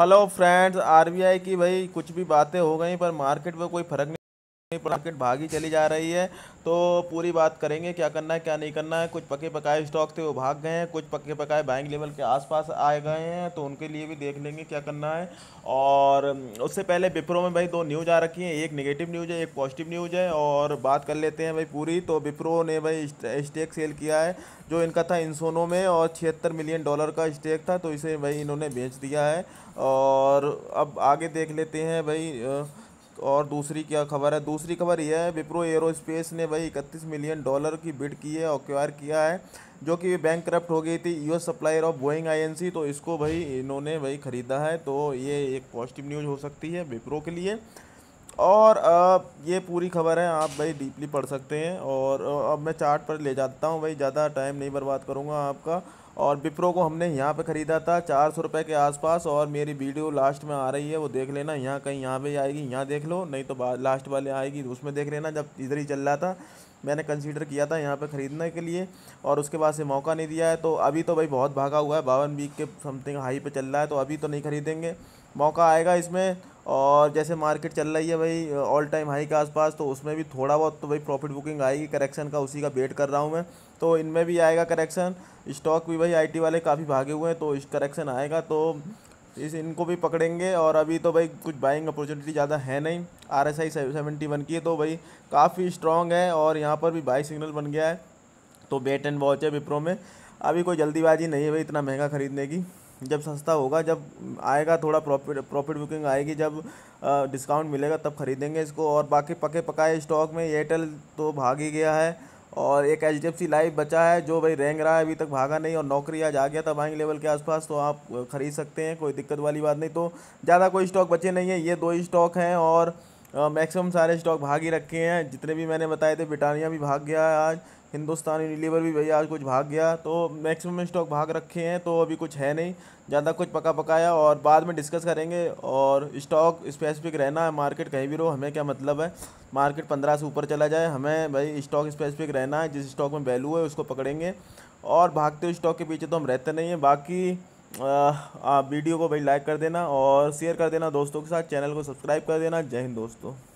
hello friends RBI की भाई कुछ भी बातें हो गई पर मार्केट में कोई फर्क नहीं मार्केट भागी चली जा रही है तो पूरी बात करेंगे क्या करना है क्या नहीं करना है कुछ पके पकाए स्टॉक थे वो भाग गए हैं कुछ पके पकाए बाइंग लेवल के आसपास आए गए हैं तो उनके लिए भी देख लेंगे क्या करना है और उससे पहले विप्रो में भाई दो न्यूज आ रखी है एक नेगेटिव न्यूज है एक पॉजिटिव न्यूज है और बात कर लेते हैं भाई पूरी तो विप्रो ने भाई स्टेक सेल किया है जो इनका था इन सोनों में और छिहत्तर मिलियन डॉलर का स्टेक था तो इसे भाई इन्होंने बेच दिया है और अब आगे देख लेते हैं भाई और दूसरी क्या खबर है दूसरी खबर यह है विप्रो एयरोस्पेस ने भाई इकतीस मिलियन डॉलर की बिड की है और क्यूआर किया है जो कि बैंक करप्ट हो गई थी US supplier of Boeing INC तो इसको भाई इन्होंने भाई ख़रीदा है तो ये एक पॉजिटिव न्यूज़ हो सकती है विप्रो के लिए और अब ये पूरी खबर है आप भाई डीपली पढ़ सकते हैं और अब मैं चार्ट पर ले जाता हूँ भाई ज़्यादा टाइम नहीं बर्बाद करूँगा आपका और विप्रो को हमने यहाँ पे ख़रीदा था चार सौ रुपये के आसपास और मेरी वीडियो लास्ट में आ रही है वो देख लेना यहाँ कहीं यहाँ पे आएगी यहाँ देख लो नहीं तो लास्ट वाले आएगी तो उसमें देख लेना जब इधर ही चल रहा था मैंने कंसीडर किया था यहाँ पे ख़रीदने के लिए और उसके बाद से मौका नहीं दिया है तो अभी तो भाई बहुत भागा हुआ है बावन वीक के समथिंग हाई पे चल रहा है तो अभी तो नहीं ख़रीदेंगे मौका आएगा इसमें और जैसे मार्केट चल रही है भाई ऑल टाइम हाई के आसपास तो उसमें भी थोड़ा बहुत तो भाई प्रॉफिट बुकिंग आएगी करेक्शन का उसी का वेट कर रहा हूँ मैं तो इनमें भी आएगा करेक्शन स्टॉक भी भाई आईटी वाले काफ़ी भागे हुए हैं तो इस करेक्शन आएगा तो इस इनको भी पकड़ेंगे और अभी तो भाई कुछ बाइंग अपॉर्चुनिटी ज़्यादा है नहीं R S I seventy one की है तो भाई काफ़ी स्ट्रॉन्ग है और यहाँ पर भी बाई सिग्नल बन गया है तो बेट एंड वॉच है विप्रो में अभी कोई जल्दीबाजी नहीं है भाई इतना महंगा खरीदने की जब सस्ता होगा जब आएगा थोड़ा प्रॉफिट प्रॉफिट बुकिंग आएगी जब डिस्काउंट मिलेगा तब खरीदेंगे इसको और बाकी पके पकाए स्टॉक में एयरटेल तो भाग ही गया है और एक H D F C live बचा है जो भाई रेंग रहा है अभी तक भागा नहीं और नौकरी आज आ गया था बाइंग लेवल के आसपास तो आप खरीद सकते हैं कोई दिक्कत वाली बात नहीं तो ज़्यादा कोई स्टॉक बचे नहीं है ये दो ही स्टॉक हैं और मैक्सिमम सारे स्टॉक भाग ही रखे हैं जितने भी मैंने बताए थे ब्रिटानिया भी भाग गया है आज हिंदुस्तान यूनिलीवर भी भैया आज कुछ भाग गया तो मैक्सिमम स्टॉक भाग रखे हैं तो अभी कुछ है नहीं ज़्यादा कुछ पका पकाया और बाद में डिस्कस करेंगे और स्टॉक स्पेसिफिक रहना है मार्केट कहीं भी रहो हमें क्या मतलब है मार्केट पंद्रह से ऊपर चला जाए हमें भाई स्टॉक स्पेसिफिक रहना है जिस स्टॉक में वैल्यू है उसको पकड़ेंगे और भागते हुए स्टॉक के पीछे तो हम रहते नहीं हैं बाकी वीडियो को भाई लाइक कर देना और शेयर कर देना दोस्तों के साथ चैनल को सब्सक्राइब कर देना जय हिंद दोस्तों